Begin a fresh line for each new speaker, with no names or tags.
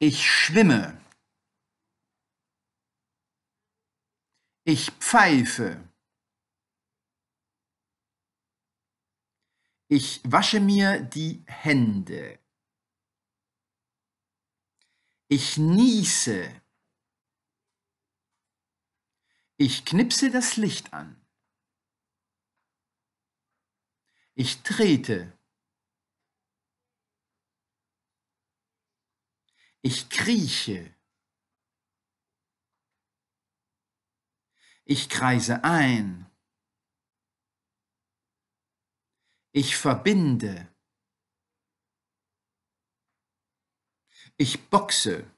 Ich schwimme. Ich pfeife.
Ich wasche mir die Hände. Ich niese. Ich knipse das Licht an. Ich trete. Ich krieche. Ich kreise ein. Ich verbinde.
Ich boxe.